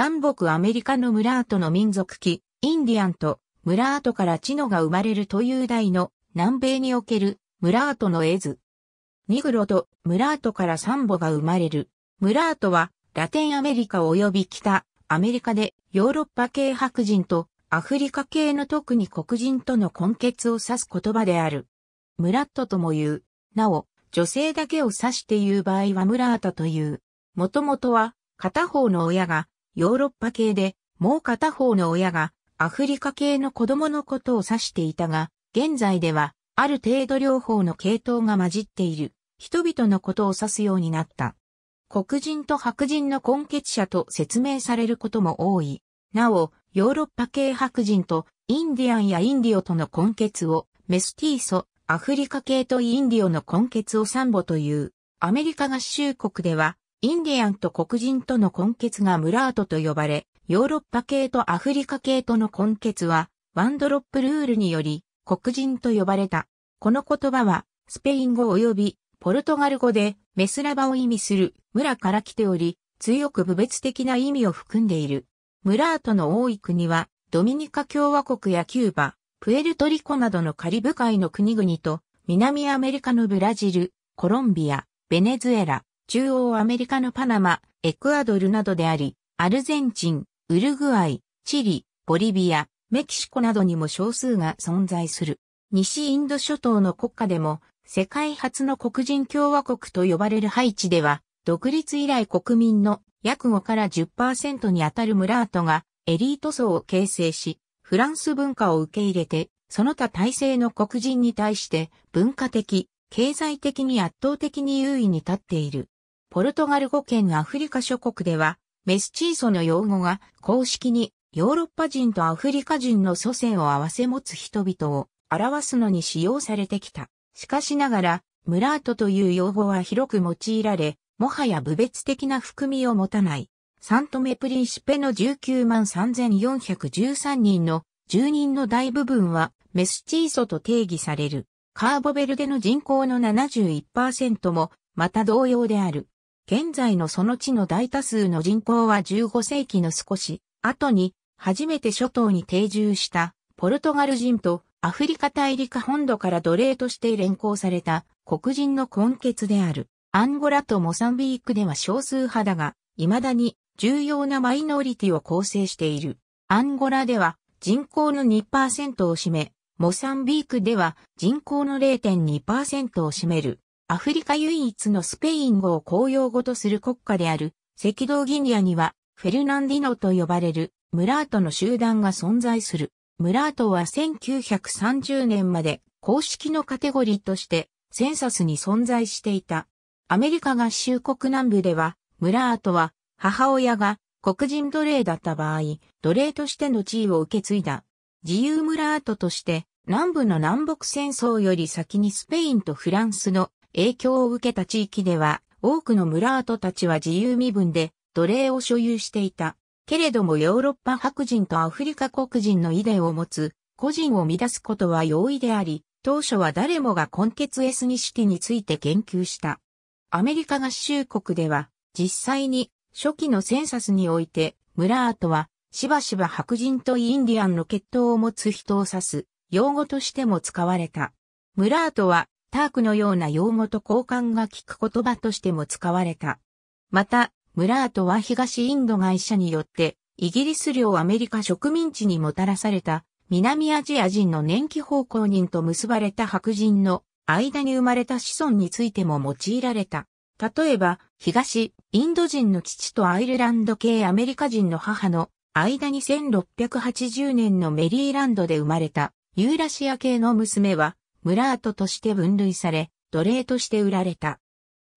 南北アメリカのムラートの民族記、インディアンとムラートからチノが生まれるという題の南米におけるムラートの絵図。ニグロとムラートからサンボが生まれる。ムラートはラテンアメリカ及び北アメリカでヨーロッパ系白人とアフリカ系の特に黒人との根結を指す言葉である。ムラットとも言う。なお、女性だけを指して言う場合はムラータという。もともとは片方の親がヨーロッパ系で、もう片方の親がアフリカ系の子供のことを指していたが、現在ではある程度両方の系統が混じっている人々のことを指すようになった。黒人と白人の根血者と説明されることも多い。なお、ヨーロッパ系白人とインディアンやインディオとの根血をメスティーソ、アフリカ系とインディオの根血をサンボという。アメリカ合衆国ではインディアンと黒人との根血がムラートと呼ばれ、ヨーロッパ系とアフリカ系との根血は、ワンドロップルールにより、黒人と呼ばれた。この言葉は、スペイン語及び、ポルトガル語で、メスラバを意味する、村から来ており、強く部別的な意味を含んでいる。ムラートの多い国は、ドミニカ共和国やキューバ、プエルトリコなどのカリブ海の国々と、南アメリカのブラジル、コロンビア、ベネズエラ、中央アメリカのパナマ、エクアドルなどであり、アルゼンチン、ウルグアイ、チリ、ボリビア、メキシコなどにも少数が存在する。西インド諸島の国家でも、世界初の黒人共和国と呼ばれるハイチでは、独立以来国民の約5から10%にあたるムラートがエリート層を形成し、フランス文化を受け入れて、その他体制の黒人に対して文化的、経済的に圧倒的に優位に立っている。ポルトガル語圏アフリカ諸国では、メスチーソの用語が公式にヨーロッパ人とアフリカ人の祖先を合わせ持つ人々を表すのに使用されてきた。しかしながら、ムラートという用語は広く用いられ、もはや部別的な含みを持たない。サントメプリンシペの19万3413人の住人の大部分はメスチーソと定義される。カーボベルデの人口の71%もまた同様である。現在のその地の大多数の人口は15世紀の少し後に初めて諸島に定住したポルトガル人とアフリカ大陸本土から奴隷として連行された黒人の根血である。アンゴラとモサンビークでは少数派だが、未だに重要なマイノリティを構成している。アンゴラでは人口の2%を占め、モサンビークでは人口の0.2%を占める。アフリカ唯一のスペイン語を公用語とする国家である、赤道ギニアには、フェルナンディノと呼ばれる、ムラートの集団が存在する。ムラートは1930年まで公式のカテゴリーとしてセンサスに存在していた。アメリカ合衆国南部では、ムラートは母親が黒人奴隷だった場合、奴隷としての地位を受け継いだ。自由ムラートとして南部の南北戦争より先にスペインとフランスの影響を受けた地域では、多くの村跡たちは自由身分で奴隷を所有していた。けれどもヨーロッパ白人とアフリカ黒人の遺伝を持つ個人を乱すことは容易であり、当初は誰もが根血エスニシティについて研究した。アメリカ合衆国では、実際に初期のセンサスにおいて、村跡はしばしば白人とインディアンの血統を持つ人を指す用語としても使われた。村跡はタークのような用語と交換が効く言葉としても使われた。また、ムラートは東インド会社によって、イギリス領アメリカ植民地にもたらされた、南アジア人の年季奉公人と結ばれた白人の間に生まれた子孫についても用いられた。例えば、東、インド人の父とアイルランド系アメリカ人の母の間に1680年のメリーランドで生まれたユーラシア系の娘はムラートとして分類され、奴隷として売られた。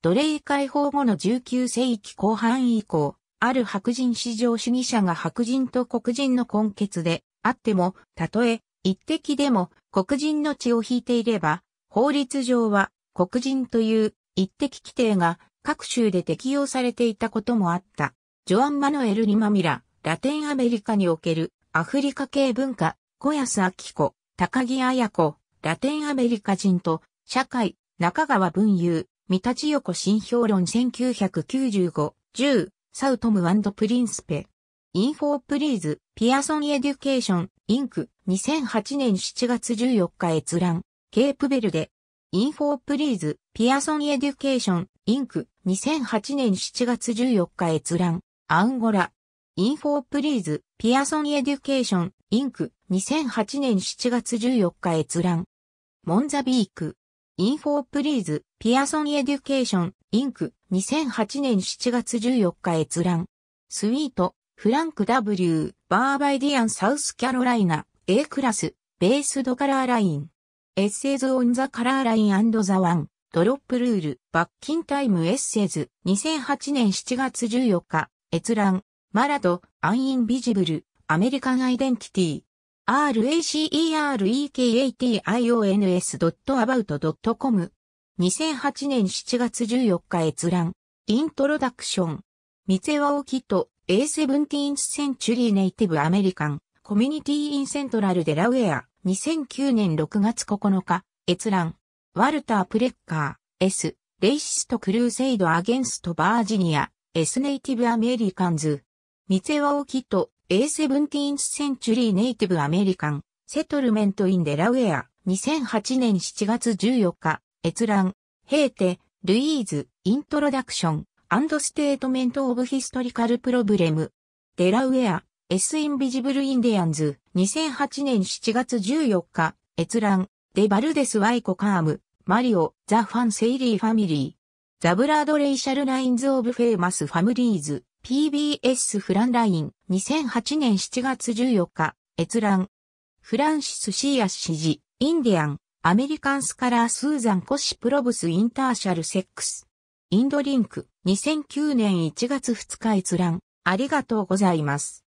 奴隷解放後の19世紀後半以降、ある白人至上主義者が白人と黒人の根血であっても、たとえ一滴でも黒人の血を引いていれば、法律上は黒人という一滴規定が各州で適用されていたこともあった。ジョアン・マノエル・リマミラ、ラテンアメリカにおけるアフリカ系文化、小安明子、高木綾子、ラテンアメリカ人と、社会、中川文雄、三立横新評論1995、10、サウトムプリンスペ。インフォープリーズ、ピアソンエデュケーション、インク、2008年7月14日閲覧、ケープベルデ。インフォープリーズ、ピアソンエデュケーション、インク、2008年7月14日閲覧、アンゴラ。インフォープリーズ、ピアソンエデュケーション、インク、2008年7月14日閲覧、モンザビーク、インフォープリーズ、ピアソンエデュケーション、インク、2008年7月14日閲覧。スイート、フランク W、バーバイディアンサウスキャロライナ、A クラス、ベースドカラーライン。エッセイズオンザカラーラインザワン、ドロップルール、バッキンタイムエッセイズ、2008年7月14日、閲覧、マラド、アンインビジブル、アメリカンアイデンティティ、racerkatins.about.com e 2008年7月14日閲覧。イントロダクション。ミツェワオキット、A17th Century Native American Community in Central Delaware 2009年6月9日、閲覧。ワルター・プレッカー、S、レイシスト・クルーセイド・アゲンスト・バージニア、S ネイティブ・アメリカンズ。ミツェワオキット、A17th Century Native American Settlement in Delaware 2008年7月14日閲覧ヘーテ・ルイーズ・イントロダクションアンドステートメント・オブ・ヒストリカル・プロブレムデラウェア・エス・インビジブル・インディアンズ2008年7月14日閲覧デバルデス・ワイコ・カームマリオ・ザ・ファン・セイリー・ファミリーザ・ブラード・レイシャル・ラインズ・オブ・フェイマス・ファムリーズ PBS フランライン2008年7月14日閲覧フランシス・シーアス氏事インディアンアメリカンスカラースーザン・コシプロブス・インターシャル・セックスインドリンク2009年1月2日閲覧ありがとうございます。